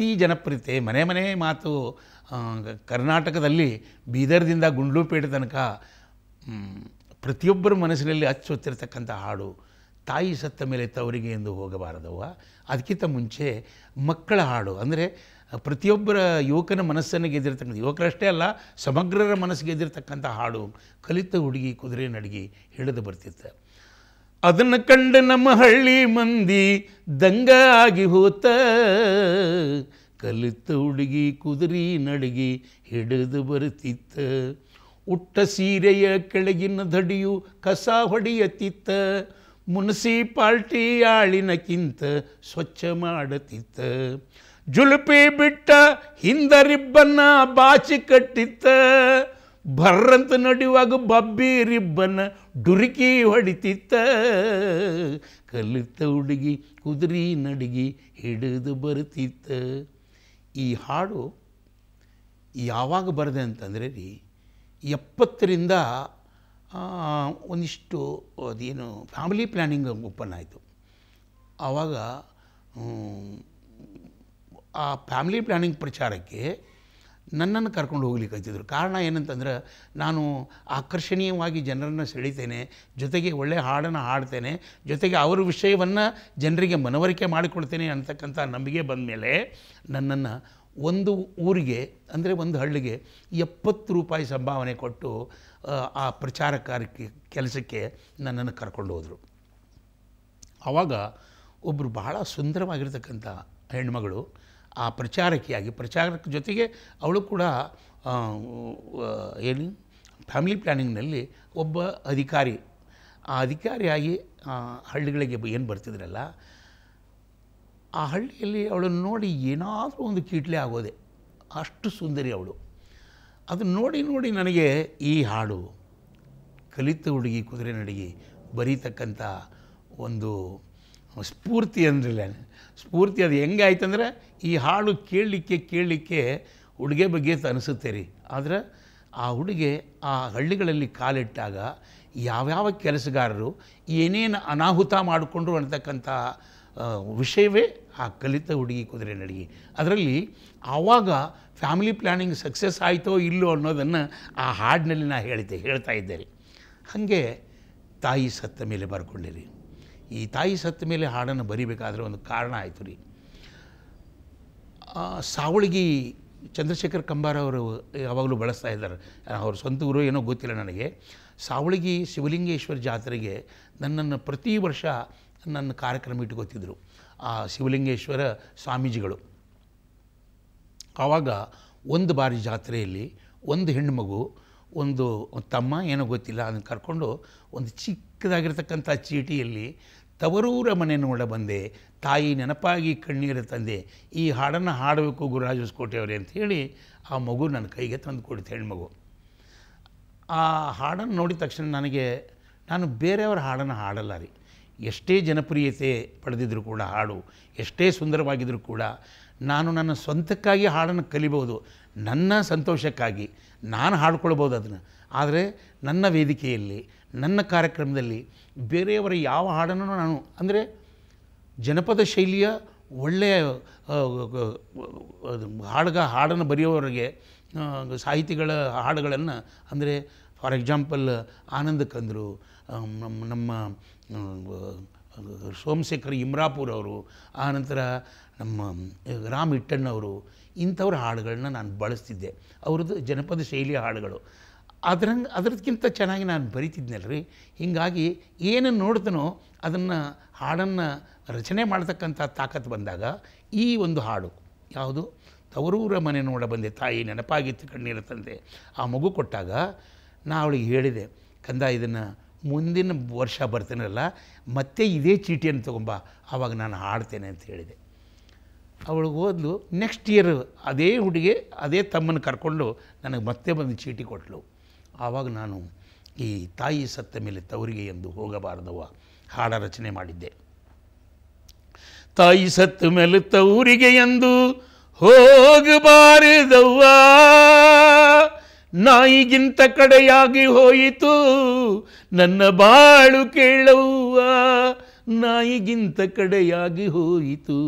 ಅತಿ ಜನಪ್ರಿಯತೆ ಮನೆ ಮನೆ ಮಾತು ಕರ್ನಾಟಕದಲ್ಲಿ ಬೀದರ್ದಿಂದ ಗುಂಡ್ಲುಪೇಟೆ ತನಕ ಪ್ರತಿಯೊಬ್ಬರ ಮನಸ್ಸಿನಲ್ಲಿ ಅಚ್ಚೊತ್ತಿರತಕ್ಕಂಥ ಹಾಡು ತಾಯಿ ಸತ್ತ ಮೇಲೆ ತವರಿಗೆ ಎಂದು ಹೋಗಬಾರದವ್ವ ಅದಕ್ಕಿಂತ ಮುಂಚೆ ಮಕ್ಕಳ ಹಾಡು ಅಂದರೆ ಪ್ರತಿಯೊಬ್ಬರ ಯುವಕನ ಮನಸ್ಸನ್ನು ಗೆದ್ದಿರ್ತಕ್ಕಂಥ ಯುವಕರಷ್ಟೇ ಅಲ್ಲ ಸಮಗ್ರರ ಮನಸ್ಸು ಗೆದ್ದಿರತಕ್ಕಂಥ ಹಾಡು ಕಲಿತ ಹುಡುಗಿ ಕುದುರೆ ನಡಿಗೆ ಹಿಡಿದು ಬರ್ತಿತ್ತು ಅದನ್ನು ಕಂಡು ನಮ್ಮ ಹಳ್ಳಿ ಮಂದಿ ದಂಗ ಆಗಿ ಹೋತ ಕಲಿತ ಹುಡುಗಿ ಕುದುರಿ ನಡಗಿ ಹಿಡಿದು ಬರುತ್ತಿತ್ತ ಉಟ್ಟ ಸೀರೆಯ ಕೆಳಗಿನ ದಡಿಯು ಕಸ ಹೊಡೆಯತ್ತಿತ್ತ ಮುನ್ಸಿಪಾಲ್ಟಿ ಆಳಿನಕ್ಕಿಂತ ಸ್ವಚ್ಛ ಮಾಡುತ್ತಿತ್ತ ಜುಲುಪಿ ಬಿಟ್ಟ ಹಿಂದ ಬಾಚಿ ಕಟ್ಟಿತ್ತ ಬರ್ರಂತ ನಡೆಯುವಾಗ ಬಬ್ಬಿ ರಿಬ್ಬನ ಡುರುಕಿ ಹೊಡಿತಿತ್ತ ಕಲಿತ ಹುಡುಗಿ ಕುದುರಿ ನಡುಗಿ ಹಿಡಿದು ಬರುತ್ತಿತ್ತ ಈ ಹಾಡು ಯಾವಾಗ ಬರದೆ ಅಂತಂದರೆ ರೀ ಎಪ್ಪತ್ತರಿಂದ ಒಂದಿಷ್ಟು ಅದೇನು ಫ್ಯಾಮಿಲಿ ಪ್ಲ್ಯಾನಿಂಗ್ ಓಪನ್ ಆಯಿತು ಆವಾಗ ಆ ಫ್ಯಾಮಿಲಿ ಪ್ಲ್ಯಾನಿಂಗ್ ಪ್ರಚಾರಕ್ಕೆ ನನ್ನನ್ನು ಕರ್ಕೊಂಡು ಹೋಗ್ಲಿಕ್ಕೆ ಹತ್ತಿದ್ರು ಕಾರಣ ಏನಂತಂದ್ರೆ ನಾನು ಆಕರ್ಷಣೀಯವಾಗಿ ಜನರನ್ನು ಸೆಳಿತೇನೆ ಜೊತೆಗೆ ಒಳ್ಳೆಯ ಹಾಡನ್ನು ಹಾಡ್ತೇನೆ ಜೊತೆಗೆ ಅವರ ವಿಷಯವನ್ನು ಜನರಿಗೆ ಮನವರಿಕೆ ಮಾಡಿಕೊಡ್ತೇನೆ ಅಂತಕ್ಕಂಥ ನಂಬಿಕೆ ಬಂದ ಮೇಲೆ ನನ್ನನ್ನು ಒಂದು ಊರಿಗೆ ಅಂದರೆ ಒಂದು ಹಳ್ಳಿಗೆ ಎಪ್ಪತ್ತು ರೂಪಾಯಿ ಸಂಭಾವನೆ ಕೊಟ್ಟು ಆ ಪ್ರಚಾರ ಕಾರ್ಯಕ್ಕೆ ಕೆಲಸಕ್ಕೆ ನನ್ನನ್ನು ಕರ್ಕೊಂಡು ಹೋದರು ಆವಾಗ ಒಬ್ಬರು ಬಹಳ ಸುಂದರವಾಗಿರ್ತಕ್ಕಂಥ ಹೆಣ್ಮಗಳು ಆ ಪ್ರಚಾರಕಿಯಾಗಿ ಪ್ರಚಾರಕ ಜೊತೆಗೆ ಅವಳು ಕೂಡ ಏನು ಫ್ಯಾಮಿಲಿ ಪ್ಲ್ಯಾನಿಂಗ್ನಲ್ಲಿ ಒಬ್ಬ ಅಧಿಕಾರಿ ಆ ಅಧಿಕಾರಿಯಾಗಿ ಹಳ್ಳಿಗಳಿಗೆ ಏನು ಬರ್ತಿದ್ರಲ್ಲ ಆ ಹಳ್ಳಿಯಲ್ಲಿ ಅವಳನ್ನು ನೋಡಿ ಏನಾದರೂ ಒಂದು ಕೀಟ್ಲೆ ಆಗೋದೆ ಅಷ್ಟು ಸುಂದರಿ ಅವಳು ಅದನ್ನು ನೋಡಿ ನೋಡಿ ನನಗೆ ಈ ಹಾಡು ಕಲಿತ ಹುಡುಗಿ ಕುದುರೆ ನಡಿಗೆ ಬರೀತಕ್ಕಂಥ ಒಂದು ಸ್ಫೂರ್ತಿ ಅಂದ್ರಲ್ಲ ಸ್ಫೂರ್ತಿ ಅದು ಹೆಂಗಾಯ್ತಂದ್ರೆ ಈ ಹಾಡು ಕೇಳಲಿಕ್ಕೆ ಕೇಳಲಿಕ್ಕೆ ಹುಡುಗೆ ಬಗ್ಗೆ ಅನಿಸುತ್ತೆ ರೀ ಆದರೆ ಆ ಹುಡುಗೆ ಆ ಹಳ್ಳಿಗಳಲ್ಲಿ ಕಾಲಿಟ್ಟಾಗ ಯಾವ್ಯಾವ ಕೆಲಸಗಾರರು ಏನೇನು ಅನಾಹುತ ಮಾಡಿಕೊಂಡ್ರು ಅಂತಕ್ಕಂಥ ವಿಷಯವೇ ಆ ಕಲಿತ ಹುಡುಗಿ ಕುದುರೆ ನಡಿಗೆ ಅದರಲ್ಲಿ ಆವಾಗ ಫ್ಯಾಮಿಲಿ ಪ್ಲ್ಯಾನಿಂಗ್ ಸಕ್ಸಸ್ ಆಯಿತೋ ಇಲ್ಲೋ ಅನ್ನೋದನ್ನು ಆ ಹಾಡಿನಲ್ಲಿ ನಾನು ಹೇಳ್ತೆ ಹೇಳ್ತಾ ಇದ್ದೆ ರೀ ಹಾಗೆ ತಾಯಿ ಸತ್ತ ಮೇಲೆ ಬರ್ಕೊಂಡಿರಿ ಈ ತಾಯಿ ಸತ್ತ ಮೇಲೆ ಹಾಡನ್ನು ಬರಿಬೇಕಾದ್ರೆ ಒಂದು ಕಾರಣ ಆಯಿತು ರೀ ಸಾವಳಗಿ ಚಂದ್ರಶೇಖರ್ ಕಂಬಾರವರು ಯಾವಾಗಲೂ ಬಳಸ್ತಾ ಇದ್ದಾರೆ ಅವ್ರ ಸ್ವಂತ ಊರು ಏನೋ ಗೊತ್ತಿಲ್ಲ ನನಗೆ ಸಾವಳಗಿ ಶಿವಲಿಂಗೇಶ್ವರ ಜಾತ್ರೆಗೆ ನನ್ನನ್ನು ಪ್ರತಿ ವರ್ಷ ನನ್ನ ಕಾರ್ಯಕ್ರಮ ಇಟ್ಕೋತಿದ್ರು ಆ ಶಿವಲಿಂಗೇಶ್ವರ ಸ್ವಾಮೀಜಿಗಳು ಆವಾಗ ಒಂದು ಬಾರಿ ಜಾತ್ರೆಯಲ್ಲಿ ಒಂದು ಹೆಣ್ಣುಮಗು ಒಂದು ತಮ್ಮ ಏನೋ ಗೊತ್ತಿಲ್ಲ ಅದನ್ನು ಕರ್ಕೊಂಡು ಒಂದು ಚಿಕ್ಕದಾಗಿರ್ತಕ್ಕಂಥ ಚೀಟಿಯಲ್ಲಿ ತವರೂರ ನೋಡ ಬಂದೆ ತಾಯಿ ನೆನಪಾಗಿ ಕಣ್ಣೀರ ತಂದೆ ಈ ಹಾಡನ್ನು ಹಾಡಬೇಕು ಗುರುರಾಜ ಹೊಸಕೋಟೆಯವರೇ ಅಂತ ಹೇಳಿ ಆ ಮಗು ನನ್ನ ಕೈಗೆ ತಂದು ಕೊಡುತ್ತೆ ಹೆಣ್ಮಗು ಆ ಹಾಡನ್ನು ನೋಡಿದ ತಕ್ಷಣ ನನಗೆ ನಾನು ಬೇರೆಯವರ ಹಾಡನ್ನು ಹಾಡಲ್ಲ ರೀ ಎಷ್ಟೇ ಜನಪ್ರಿಯತೆ ಪಡೆದಿದ್ದರೂ ಕೂಡ ಹಾಡು ಎಷ್ಟೇ ಸುಂದರವಾಗಿದ್ದರೂ ಕೂಡ ನಾನು ನನ್ನ ಸ್ವಂತಕ್ಕಾಗಿ ಹಾಡನ್ನು ಕಲಿಬೋದು ನನ್ನ ಸಂತೋಷಕ್ಕಾಗಿ ನಾನು ಹಾಡ್ಕೊಳ್ಬೋದು ಅದನ್ನು ಆದರೆ ನನ್ನ ವೇದಿಕೆಯಲ್ಲಿ ನನ್ನ ಕಾರ್ಯಕ್ರಮದಲ್ಲಿ ಬೇರೆಯವರ ಯಾವ ಹಾಡನ್ನು ನಾನು ಅಂದರೆ ಜನಪದ ಶೈಲಿಯ ಒಳ್ಳೆಯ ಹಾಡುಗ ಹಾಡನ್ನು ಬರೆಯೋವರಿಗೆ ಸಾಹಿತಿಗಳ ಹಾಡುಗಳನ್ನು ಅಂದರೆ ಫಾರ್ ಎಕ್ಸಾಂಪಲ್ ಆನಂದ ಕಂದ್ರು ನಮ್ಮ ನಮ್ಮ ಸೋಮಶೇಖರ್ ಇಮ್ರಾಪುರ್ ಅವರು ಆನಂತರ ನಮ್ಮ ರಾಮ್ ಇಟ್ಟಣ್ಣವರು ಇಂಥವ್ರ ಹಾಡುಗಳನ್ನ ನಾನು ಬಳಸ್ತಿದ್ದೆ ಅವ್ರದ್ದು ಜನಪದ ಶೈಲಿಯ ಹಾಡುಗಳು ಅದ್ರಂಗೆ ಅದ್ರದಕ್ಕಿಂತ ಚೆನ್ನಾಗಿ ನಾನು ರೀ ಹೀಗಾಗಿ ಏನನ್ನು ನೋಡ್ತಾನೋ ಅದನ್ನು ಹಾಡನ್ನು ರಚನೆ ಮಾಡ್ತಕ್ಕಂಥ ತಾಕತ್ತು ಬಂದಾಗ ಈ ಒಂದು ಹಾಡು ಯಾವುದು ತವರೂರ ಮನೆ ನೋಡ ಬಂದೆ ತಾಯಿ ನೆನಪಾಗಿತ್ತು ಕಣ್ಣೀರ ತಂದೆ ಆ ಮಗು ಕೊಟ್ಟಾಗ ನಾ ಅವಳಿಗೆ ಹೇಳಿದೆ ಕಂದ ಇದನ್ನು ಮುಂದಿನ ವರ್ಷ ಬರ್ತೀನಲ್ಲ ಮತ್ತೆ ಇದೇ ಚೀಟಿಯನ್ನು ತೊಗೊಂಬ ಆವಾಗ ನಾನು ಹಾಡ್ತೇನೆ ಅಂತ ಹೇಳಿದೆ ಅವಳಿಗೆ ಓದಲು ನೆಕ್ಸ್ಟ್ ಇಯರ್ ಅದೇ ಹುಡುಗಿ ಅದೇ ತಮ್ಮನ್ನು ಕರ್ಕೊಂಡು ನನಗೆ ಮತ್ತೆ ಬಂದು ಚೀಟಿ ಕೊಟ್ಟಳು ಆವಾಗ ನಾನು ಈ ತಾಯಿ ಸತ್ತ ಮೇಲೆ ತವರಿಗೆ ಎಂದು ಹೋಗಬಾರದವ ಹಾಡ ರಚನೆ ಮಾಡಿದ್ದೆ ತಾಯಿ ಸತ್ತ ಮೇಲೆ ತವರಿಗೆ ಎಂದು ಹೋಗಬಾರದವ್ವ ನಾಯಿಗಿಂತ ಕಡೆಯಾಗಿ ಹೋಯಿತು ನನ್ನ ಬಾಳು ಕೇಳವ್ವ ನಾಯಿಗಿಂತ ಕಡೆಯಾಗಿ ಹೋಯಿತು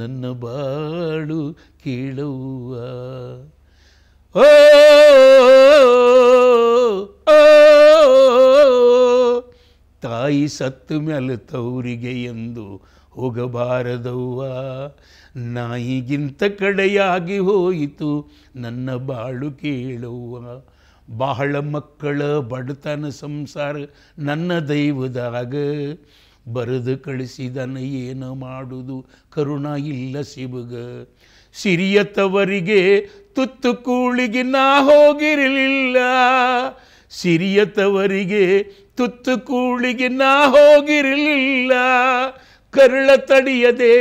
ನನ್ನ ಬಾಳು ಕೇಳುವ Oh, oh, oh, ತಾಯಿ ಸತ್ತು ಮೇಲೆ ತವರಿಗೆ ಎಂದು ಹೋಗಬಾರದವ್ವ ನಾಯಿಗಿಂತ ಕಡೆಯಾಗಿ ಹೋಯಿತು ನನ್ನ ಬಾಳು ಕೇಳುವ ಬಹಳ ಮಕ್ಕಳ ಬಡತನ ಸಂಸಾರ ನನ್ನ ದೈವದಾಗ ಬರೆದು ಕಳಿಸಿದನ ಏನು ಮಾಡುವುದು ಕರುಣ ಇಲ್ಲ ಸಿಬುಗ ಸಿರಿಯತವರಿಗೆ ತುತ್ತು ಕೂಳಿಗೆ ನಾ ಹೋಗಿರಲಿಲ್ಲ ಸಿರಿಯತವರಿಗೆ ತುತ್ತು ಕೂಳಿಗೆ ನಾ ಹೋಗಿರಲಿಲ್ಲ ಕರುಳ ತಡಿಯದೆ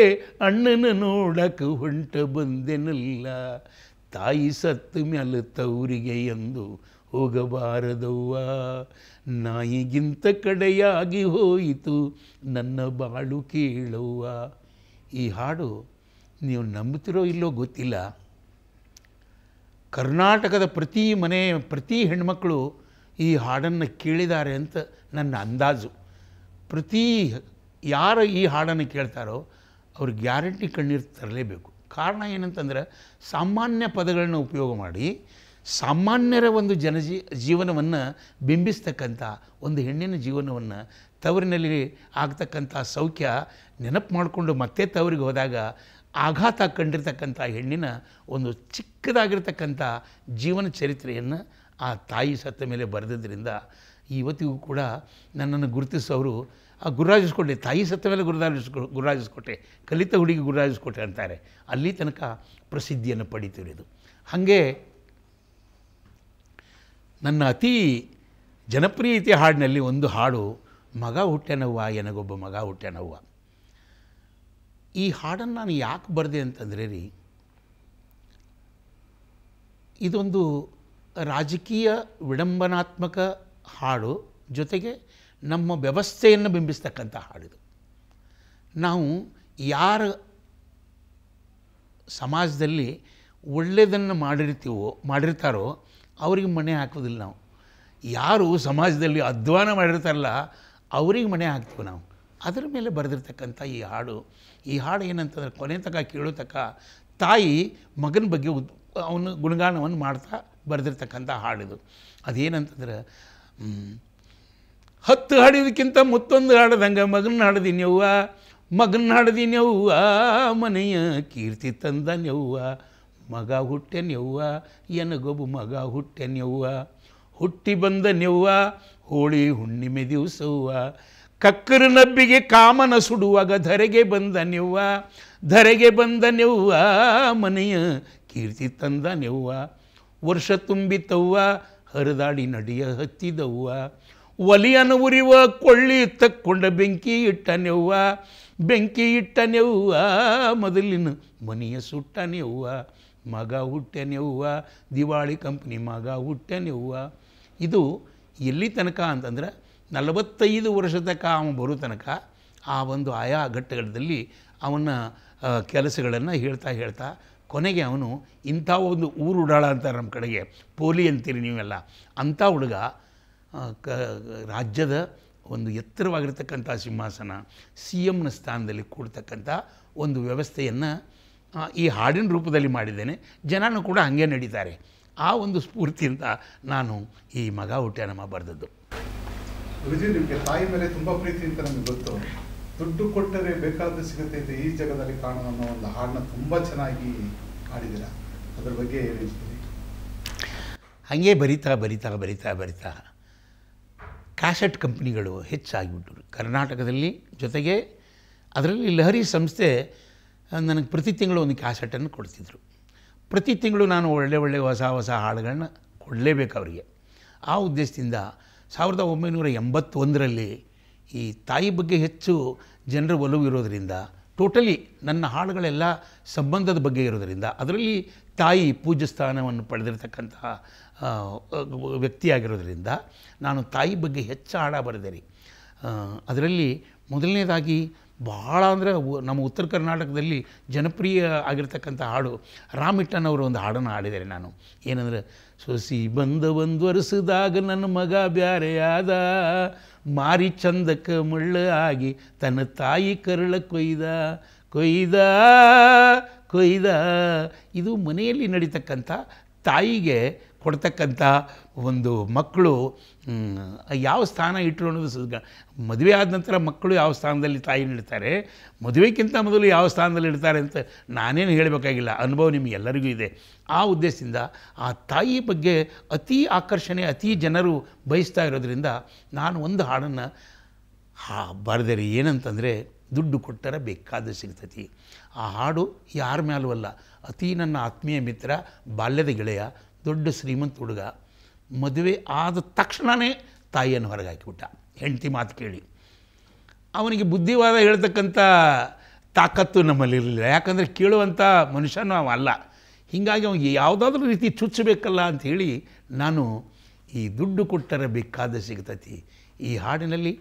ಅಣ್ಣನ ನೋಡಕ್ಕೆ ಹೊಂಟ ಬಂದೆನಲ್ಲ ತಾಯಿ ಸತ್ತು ಮ್ಯಾಲ ತವರಿಗೆ ಎಂದು ಹೋಗಬಾರದವ್ವ ನಾಯಿಗಿಂತ ಕಡೆಯಾಗಿ ಹೋಯಿತು ನನ್ನ ಬಾಳು ಕೇಳವ್ವ ಈ ಹಾಡು ನೀವು ನಂಬುತ್ತಿರೋ ಇಲ್ಲೋ ಗೊತ್ತಿಲ್ಲ ಕರ್ನಾಟಕದ ಪ್ರತಿ ಮನೆ ಪ್ರತಿ ಹೆಣ್ಮಕ್ಕಳು ಈ ಹಾಡನ್ನು ಕೇಳಿದ್ದಾರೆ ಅಂತ ನನ್ನ ಅಂದಾಜು ಪ್ರತಿ ಯಾರು ಈ ಹಾಡನ್ನು ಕೇಳ್ತಾರೋ ಅವ್ರು ಗ್ಯಾರಂಟಿ ಕಣ್ಣೀರು ತರಲೇಬೇಕು ಕಾರಣ ಏನಂತಂದ್ರೆ ಸಾಮಾನ್ಯ ಪದಗಳನ್ನು ಉಪಯೋಗ ಮಾಡಿ ಸಾಮಾನ್ಯರ ಒಂದು ಜನಜೀ ಜೀವನವನ್ನು ಬಿಂಬಿಸ್ತಕ್ಕಂಥ ಒಂದು ಹೆಣ್ಣಿನ ಜೀವನವನ್ನು ತವರಿನಲ್ಲಿ ಆಗ್ತಕ್ಕಂಥ ಸೌಖ್ಯ ನೆನಪು ಮಾಡಿಕೊಂಡು ಮತ್ತೆ ತವರಿಗೆ ಹೋದಾಗ ಆಘಾತ ಕಂಡಿರ್ತಕ್ಕಂಥ ಹೆಣ್ಣಿನ ಒಂದು ಚಿಕ್ಕದಾಗಿರ್ತಕ್ಕಂಥ ಜೀವನ ಚರಿತ್ರೆಯನ್ನು ಆ ತಾಯಿ ಸತ್ತ ಮೇಲೆ ಬರೆದಿದ್ದರಿಂದ ಇವತ್ತಿಗೂ ಕೂಡ ನನ್ನನ್ನು ಗುರುತಿಸೋರು ಆ ಗುರುರಾಜಿಸ್ಕೊಟ್ಟೆ ತಾಯಿ ಸತ್ತ ಮೇಲೆ ಗುರುರಾಜಿಸ್ಕೊ ಗುರುರಾಜಿಸ್ಕೊಟ್ಟೆ ಕಲಿತ ಹುಡುಗಿ ಗುರುರಾಜಿಸ್ಕೊಟ್ಟೆ ಅಂತಾರೆ ಅಲ್ಲಿ ತನಕ ಪ್ರಸಿದ್ಧಿಯನ್ನು ಪಡೀತಿರೋದು ಹಾಗೆ ನನ್ನ ಅತಿ ಜನಪ್ರಿಯತೆ ಹಾಡಿನಲ್ಲಿ ಒಂದು ಹಾಡು ಮಗ ಹುಟ್ಟೆನವ್ವ ಎನಗೊಬ್ಬ ಮಗ ನೋವು ಈ ಹಾಡನ್ನು ನಾನು ಯಾಕೆ ಬರೆದೆ ಅಂತಂದ್ರೆ ರೀ ಇದೊಂದು ರಾಜಕೀಯ ವಿಡಂಬನಾತ್ಮಕ ಹಾಡು ಜೊತೆಗೆ ನಮ್ಮ ವ್ಯವಸ್ಥೆಯನ್ನು ಬಿಂಬಿಸ್ತಕ್ಕಂಥ ಹಾಡಿದು ನಾವು ಯಾರ ಸಮಾಜದಲ್ಲಿ ಒಳ್ಳೆಯದನ್ನು ಮಾಡಿರ್ತೀವೋ ಮಾಡಿರ್ತಾರೋ ಅವ್ರಿಗೆ ಮನೆ ಹಾಕೋದಿಲ್ಲ ನಾವು ಯಾರು ಸಮಾಜದಲ್ಲಿ ಅಧ್ವಾನ ಮಾಡಿರ್ತಾರಲ್ಲ ಅವ್ರಿಗೆ ಮನೆ ಹಾಕ್ತೀವಿ ನಾವು ಅದರ ಮೇಲೆ ಬರೆದಿರ್ತಕ್ಕಂಥ ಈ ಹಾಡು ಈ ಹಾಡು ಏನಂತಂದ್ರೆ ಕೊನೆ ತಕ ಕೇಳೋತಕ್ಕ ತಾಯಿ ಮಗನ ಬಗ್ಗೆ ಅವನ ಗುಣಗಾನವನ್ನು ಮಾಡ್ತಾ ಬರೆದಿರ್ತಕ್ಕಂಥ ಹಾಡಿದು ಅದೇನಂತಂದ್ರೆ ಹತ್ತು ಹಾಡಿದಕ್ಕಿಂತ ಮತ್ತೊಂದು ಹಾಡದಂಗೆ ಮಗನ ಹಾಡದಿನ್ಯವ್ವ ಮಗನ ಹಾಡದಿನ್ಯವ್ವ ಮನೆಯ ಕೀರ್ತಿ ತಂದ ನೆವ್ವ ಮಗ ಹುಟ್ಟೆ ನೆವ್ವ ಎನಗೊಬ್ಬ ಮಗ ಹುಟ್ಟೆ ನೆವ್ವ ಹುಟ್ಟಿ ಬಂದ ನೆವ್ವ ಹೋಳಿ ಹುಣ್ಣಿಮೆ ದಿವಸವ್ವ ಕಕ್ಕರ ನಬ್ಬಿಗೆ ಕಾಮನ ಸುಡುವಾಗ ಧರೆಗೆ ಬಂದ ನೆವ್ವ ಧರೆಗೆ ಬಂದ ನೆವ್ವ ಮನೆಯ ಕೀರ್ತಿ ತಂದ ನೆವ್ವ ವರ್ಷ ತುಂಬಿತವ್ವ ಹರಿದಾಡಿ ನಡಿಯ ಹತ್ತಿದವ್ವ ಒಲಿಯನ್ನು ಉರಿವ ಕೊಳ್ಳಿ ತಕ್ಕೊಂಡ ಬೆಂಕಿ ಇಟ್ಟ ನೆವ್ವ ಬೆಂಕಿ ಇಟ್ಟ ನೆವ್ವ ಮೊದಲಿನ ಮನೆಯ ಸುಟ್ಟ ನೆವ್ವ ಮಗ ಹುಟ್ಟೆ ನೆವ್ವ ದಿವಾಳಿ ಕಂಪ್ನಿ ಮಗ ಹುಟ್ಟೆ ನೆವ್ವ ಇದು ಎಲ್ಲಿ ತನಕ ಅಂತಂದ್ರೆ ನಲವತ್ತೈದು ವರ್ಷ ತನಕ ಅವನು ಬರೋ ತನಕ ಆ ಒಂದು ಆಯಾ ಘಟ್ಟಗಳಲ್ಲಿ ಅವನ ಕೆಲಸಗಳನ್ನು ಹೇಳ್ತಾ ಹೇಳ್ತಾ ಕೊನೆಗೆ ಅವನು ಇಂಥ ಒಂದು ಊರು ಉಡಾಳ ಅಂತಾರೆ ನಮ್ಮ ಕಡೆಗೆ ಪೋಲಿ ಅಂತೀರಿ ನೀವೆಲ್ಲ ಅಂಥ ಹುಡುಗ ಕ ರಾಜ್ಯದ ಒಂದು ಎತ್ತರವಾಗಿರ್ತಕ್ಕಂಥ ಸಿಂಹಾಸನ ಸಿ ಎಮ್ನ ಸ್ಥಾನದಲ್ಲಿ ಕೂಡ್ತಕ್ಕಂಥ ಒಂದು ವ್ಯವಸ್ಥೆಯನ್ನು ಈ ಹಾಡಿನ ರೂಪದಲ್ಲಿ ಮಾಡಿದ್ದೇನೆ ಜನನೂ ಕೂಡ ಹಾಗೆ ನಡೀತಾರೆ ಆ ಒಂದು ಸ್ಫೂರ್ತಿಯಿಂದ ನಾನು ಈ ಮಗ ಹುಟ್ಟ ಬರೆದದ್ದು ಗುರುಜಿ ನಿಮಗೆ ತಾಯಿ ಮೇಲೆ ತುಂಬ ಪ್ರೀತಿ ಅಂತ ನಮಗೆ ಗೊತ್ತು ದುಡ್ಡು ಕೊಟ್ಟರೆ ಬೇಕಾದ ಸಿಗುತ್ತೆ ಈ ಜಗದಲ್ಲಿ ಕಾಣುವ ಅನ್ನೋ ಒಂದು ಹಾಡನ್ನ ತುಂಬ ಚೆನ್ನಾಗಿ ಹಾಡಿದಿರ ಅದ್ರ ಬಗ್ಗೆ ಏನು ಹಾಗೆ ಬರಿತಾ ಬರಿತಾ ಬರಿತಾ ಬರಿತಾ ಕ್ಯಾಸೆಟ್ ಕಂಪ್ನಿಗಳು ಹೆಚ್ಚಾಗಿಬಿಟ್ಟರು ಕರ್ನಾಟಕದಲ್ಲಿ ಜೊತೆಗೆ ಅದರಲ್ಲಿ ಲಹರಿ ಸಂಸ್ಥೆ ನನಗೆ ಪ್ರತಿ ತಿಂಗಳು ಒಂದು ಕ್ಯಾಸೆಟನ್ನು ಕೊಡ್ತಿದ್ರು ಪ್ರತಿ ತಿಂಗಳು ನಾನು ಒಳ್ಳೆ ಒಳ್ಳೆ ಹೊಸ ಹೊಸ ಹಾಡುಗಳನ್ನ ಕೊಡಲೇಬೇಕು ಅವರಿಗೆ ಆ ಉದ್ದೇಶದಿಂದ ಸಾವಿರದ ಒಂಬೈನೂರ ಎಂಬತ್ತೊಂದರಲ್ಲಿ ಈ ತಾಯಿ ಬಗ್ಗೆ ಹೆಚ್ಚು ಜನರ ಒಲವು ಇರೋದರಿಂದ ಟೋಟಲಿ ನನ್ನ ಹಾಡುಗಳೆಲ್ಲ ಸಂಬಂಧದ ಬಗ್ಗೆ ಇರೋದರಿಂದ ಅದರಲ್ಲಿ ತಾಯಿ ಪೂಜ್ಯ ಸ್ಥಾನವನ್ನು ಪಡೆದಿರತಕ್ಕಂತಹ ವ್ಯಕ್ತಿಯಾಗಿರೋದರಿಂದ ನಾನು ತಾಯಿ ಬಗ್ಗೆ ಹೆಚ್ಚು ಹಾಡ ಬರೆದೆ ರೀ ಅದರಲ್ಲಿ ಮೊದಲನೇದಾಗಿ ಭಾಳ ಅಂದರೆ ನಮ್ಮ ಉತ್ತರ ಕರ್ನಾಟಕದಲ್ಲಿ ಜನಪ್ರಿಯ ಆಗಿರ್ತಕ್ಕಂಥ ಹಾಡು ಅವರು ಒಂದು ಹಾಡನ್ನು ಹಾಡಿದ್ದಾರೆ ನಾನು ಏನಂದರೆ ಸೊಸಿ ಬಂದ ಒಂದು ವರ್ಷದಾಗ ನನ್ನ ಮಗ ಬ್ಯಾರೆಯಾದ ಮಾರಿ ಚಂದಕ್ಕೆ ಮುಳ್ಳು ಆಗಿ ತನ್ನ ತಾಯಿ ಕರುಳ ಕೊಯ್ದ ಕೊಯ್ದ ಕೊಯ್ದ ಇದು ಮನೆಯಲ್ಲಿ ನಡೀತಕ್ಕಂಥ ತಾಯಿಗೆ ಕೊಡ್ತಕ್ಕಂಥ ಒಂದು ಮಕ್ಕಳು ಯಾವ ಸ್ಥಾನ ಇಟ್ಟರು ಅನ್ನೋದು ಮದುವೆ ಆದ ನಂತರ ಮಕ್ಕಳು ಯಾವ ಸ್ಥಾನದಲ್ಲಿ ತಾಯಿ ಇಡ್ತಾರೆ ಮದುವೆಗಿಂತ ಮೊದಲು ಯಾವ ಸ್ಥಾನದಲ್ಲಿ ಇಡ್ತಾರೆ ಅಂತ ನಾನೇನು ಹೇಳಬೇಕಾಗಿಲ್ಲ ಅನುಭವ ನಿಮಗೆಲ್ಲರಿಗೂ ಇದೆ ಆ ಉದ್ದೇಶದಿಂದ ಆ ತಾಯಿ ಬಗ್ಗೆ ಅತಿ ಆಕರ್ಷಣೆ ಅತಿ ಜನರು ಬಯಸ್ತಾ ಇರೋದ್ರಿಂದ ನಾನು ಒಂದು ಹಾಡನ್ನು ಹಾ ಬರೆದರೆ ಏನಂತಂದರೆ ದುಡ್ಡು ಕೊಟ್ಟರೆ ಬೇಕಾದ ಸಿಗ್ತತಿ ಆ ಹಾಡು ಯಾರ ಮ್ಯಾಲೂ ಅಲ್ಲ ಅತಿ ನನ್ನ ಆತ್ಮೀಯ ಮಿತ್ರ ಬಾಲ್ಯದ ಗೆಳೆಯ ದೊಡ್ಡ ಶ್ರೀಮಂತ ಹುಡುಗ ಮದುವೆ ಆದ ತಕ್ಷಣವೇ ತಾಯಿಯನ್ನು ಹೊರಗೆ ಹಾಕಿಬಿಟ್ಟ ಹೆಂಡತಿ ಮಾತು ಕೇಳಿ ಅವನಿಗೆ ಬುದ್ಧಿವಾದ ಹೇಳ್ತಕ್ಕಂಥ ತಾಕತ್ತು ನಮ್ಮಲ್ಲಿರಲಿಲ್ಲ ಯಾಕಂದರೆ ಕೇಳುವಂಥ ಮನುಷ್ಯನೂ ಅವ ಅಲ್ಲ ಹೀಗಾಗಿ ಅವನಿಗೆ ಯಾವುದಾದ್ರೂ ರೀತಿ ಚುಚ್ಚಬೇಕಲ್ಲ ಅಂಥೇಳಿ ನಾನು ಈ ದುಡ್ಡು ಕೊಟ್ಟರೆ ಬೇಕಾದ ಸಿಗ್ತತಿ ಈ ಹಾಡಿನಲ್ಲಿ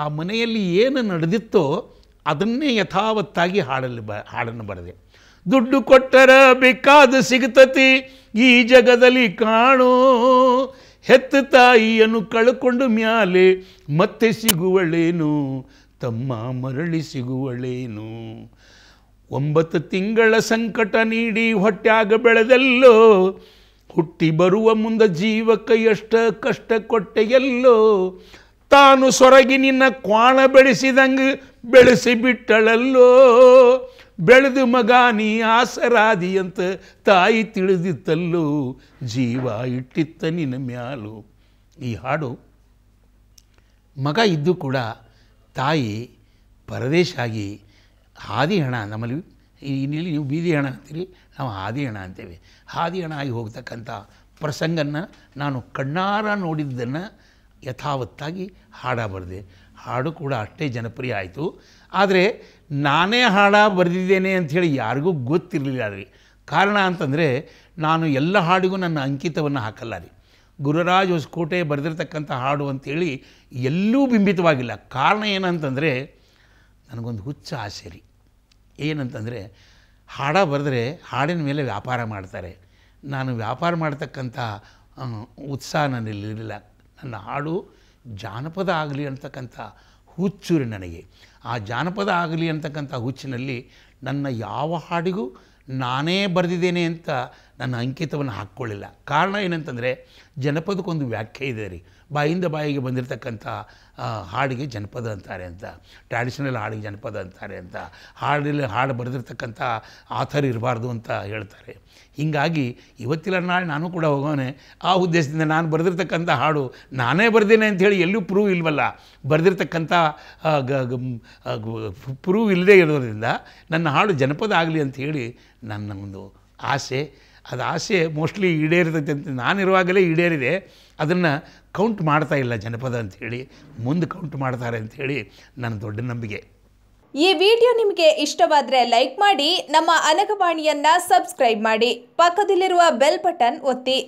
ಆ ಮನೆಯಲ್ಲಿ ಏನು ನಡೆದಿತ್ತೋ ಅದನ್ನೇ ಯಥಾವತ್ತಾಗಿ ಹಾಡಲ್ಲಿ ಬ ಹಾಡನ್ನು ಬರೆದೆ ದುಡ್ಡು ಕೊಟ್ಟರ ಬೇಕಾದ ಸಿಗತತಿ ಈ ಜಗದಲ್ಲಿ ಕಾಣೋ ಹೆತ್ತ ತಾಯಿಯನ್ನು ಕಳ್ಕೊಂಡು ಮ್ಯಾಲೆ ಮತ್ತೆ ಸಿಗುವಳೇನು ತಮ್ಮ ಮರಳಿ ಸಿಗುವಳೇನು ಒಂಬತ್ತು ತಿಂಗಳ ಸಂಕಟ ನೀಡಿ ಹೊಟ್ಟ್ಯಾಗ ಬೆಳೆದಲ್ಲೋ ಹುಟ್ಟಿ ಬರುವ ಮುಂದೆ ಜೀವಕ್ಕೆ ಎಷ್ಟ ಕಷ್ಟ ಕೊಟ್ಟೆಯಲ್ಲೋ ತಾನು ನಿನ್ನ ಕ್ವಾಣ ಬೆಳೆಸಿದಂಗೆ ಬೆಳೆಸಿ ಬಿಟ್ಟಳಲ್ಲೋ ಬೆಳೆದು ಮಗ ನೀ ಆಸರಾದಿ ಅಂತ ತಾಯಿ ತಿಳಿದಿತ್ತಲ್ಲೂ ಜೀವ ಇಟ್ಟಿತ್ತ ನಿನ್ನ ಮ್ಯಾಲು ಈ ಹಾಡು ಮಗ ಇದ್ದು ಕೂಡ ತಾಯಿ ಪರದೇಶ ಆಗಿ ಹಾದಿ ಹಣ ನಮ್ಮಲ್ಲಿ ಇನ್ನಿಲ್ಲಿ ನೀವು ಬೀದಿ ಹಣ ಅಂತೀರಿ ನಾವು ಹಾದಿ ಹಣ ಅಂತೇವೆ ಹಾದಿ ಹಣ ಆಗಿ ಹೋಗ್ತಕ್ಕಂಥ ಪ್ರಸಂಗನ ನಾನು ಕಣ್ಣಾರ ನೋಡಿದ್ದನ್ನು ಯಥಾವತ್ತಾಗಿ ಹಾಡಬಾರ್ದೆ ಹಾಡು ಕೂಡ ಅಷ್ಟೇ ಜನಪ್ರಿಯ ಆಯಿತು ಆದರೆ ನಾನೇ ಹಾಡ ಬರೆದಿದ್ದೇನೆ ಅಂಥೇಳಿ ಯಾರಿಗೂ ಗೊತ್ತಿರಲಿಲ್ಲ ರೀ ಕಾರಣ ಅಂತಂದರೆ ನಾನು ಎಲ್ಲ ಹಾಡಿಗೂ ನನ್ನ ಅಂಕಿತವನ್ನು ಹಾಕಲ್ಲ ರೀ ಗುರುರಾಜ್ ಹೊಸಕೋಟೆ ಬರೆದಿರತಕ್ಕಂಥ ಹಾಡು ಅಂಥೇಳಿ ಎಲ್ಲೂ ಬಿಂಬಿತವಾಗಿಲ್ಲ ಕಾರಣ ಏನಂತಂದರೆ ನನಗೊಂದು ಹುಚ್ಚ ಆಸೆ ರೀ ಏನಂತಂದರೆ ಹಾಡ ಬರೆದ್ರೆ ಹಾಡಿನ ಮೇಲೆ ವ್ಯಾಪಾರ ಮಾಡ್ತಾರೆ ನಾನು ವ್ಯಾಪಾರ ಮಾಡ್ತಕ್ಕಂಥ ಉತ್ಸಾಹ ನನ್ನಲ್ಲಿರಲಿಲ್ಲ ನನ್ನ ಹಾಡು ಜಾನಪದ ಆಗಲಿ ಅಂತಕ್ಕಂಥ ಹುಚ್ಚು ನನಗೆ ಆ ಜಾನಪದ ಆಗಲಿ ಅಂತಕ್ಕಂಥ ಹುಚ್ಚಿನಲ್ಲಿ ನನ್ನ ಯಾವ ಹಾಡಿಗೂ ನಾನೇ ಬರೆದಿದ್ದೇನೆ ಅಂತ ನನ್ನ ಅಂಕಿತವನ್ನು ಹಾಕ್ಕೊಳ್ಳಿಲ್ಲ ಕಾರಣ ಏನಂತಂದರೆ ಜನಪದಕ್ಕೊಂದು ವ್ಯಾಖ್ಯೆ ಇದೆ ರೀ ಬಾಯಿಂದ ಬಾಯಿಗೆ ಬಂದಿರತಕ್ಕಂಥ ಹಾಡಿಗೆ ಜನಪದ ಅಂತಾರೆ ಅಂತ ಟ್ರ್ಯಾಡಿಷನಲ್ ಹಾಡಿಗೆ ಜನಪದ ಅಂತಾರೆ ಅಂತ ಹಾಡಲ್ಲಿ ಹಾಡು ಬರೆದಿರ್ತಕ್ಕಂಥ ಆಥರ್ ಇರಬಾರ್ದು ಅಂತ ಹೇಳ್ತಾರೆ ಹೀಗಾಗಿ ಇವತ್ತಿಲ್ಲ ನಾಳೆ ನಾನು ಕೂಡ ಹೋಗೋನೆ ಆ ಉದ್ದೇಶದಿಂದ ನಾನು ಬರೆದಿರ್ತಕ್ಕಂಥ ಹಾಡು ನಾನೇ ಬರೆದೇನೆ ಅಂಥೇಳಿ ಎಲ್ಲೂ ಪ್ರೂವ್ ಇಲ್ವಲ್ಲ ಬರೆದಿರ್ತಕ್ಕಂಥ ಪ್ರೂವ್ ಇಲ್ಲದೆ ಇರೋದ್ರಿಂದ ನನ್ನ ಹಾಡು ಜನಪದ ಆಗಲಿ ಅಂತ ಹೇಳಿ ನನ್ನ ಒಂದು ಆಸೆ ಅದು ಆಸೆ ಮೋಸ್ಟ್ಲಿ ಈಡೇರ್ತೈತೆ ಅಂತ ನಾನಿರುವಾಗಲೇ ಈಡೇರಿದೆ ಅದನ್ನು ಕೌಂಟ್ ಮಾಡ್ತಾ ಇಲ್ಲ ಜನಪದ ಅಂಥೇಳಿ ಮುಂದೆ ಕೌಂಟ್ ಮಾಡ್ತಾರೆ ಅಂಥೇಳಿ ನನ್ನ ದೊಡ್ಡ ನಂಬಿಕೆ ಈ ವಿಡಿಯೋ ನಿಮಗೆ ಇಷ್ಟವಾದರೆ ಲೈಕ್ ಮಾಡಿ ನಮ್ಮ ಅನಗವಾಣಿಯನ್ನು ಸಬ್ಸ್ಕ್ರೈಬ್ ಮಾಡಿ ಪಕ್ಕದಲ್ಲಿರುವ ಬೆಲ್ ಬಟನ್ ಒತ್ತಿ